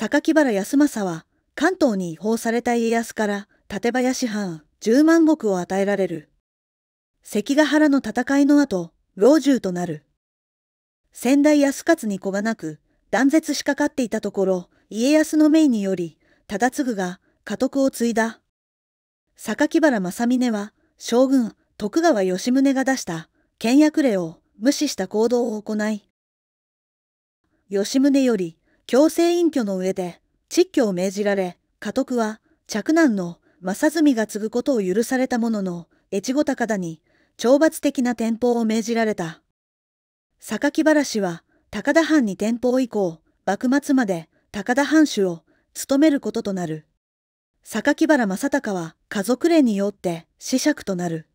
榊原康政は関東に違法された家康から館林藩10万石を与えられる。関ヶ原の戦いの後、老中となる。先代康勝に子がなく、断絶しかかっていたところ、家康の命により、忠次が家督を継いだ。榊原正峰は、将軍、徳川吉宗が出した、倹約令を無視した行動を行い、吉宗より、強制隠居の上で、蟄居を命じられ、家督は、嫡男の正澄が継ぐことを許されたものの、越後高田に、懲罰的な転法を命じられた。榊原氏は、高田藩に転法以降、幕末まで高田藩主を務めることとなる。榊原正隆は家族連によって死釈となる。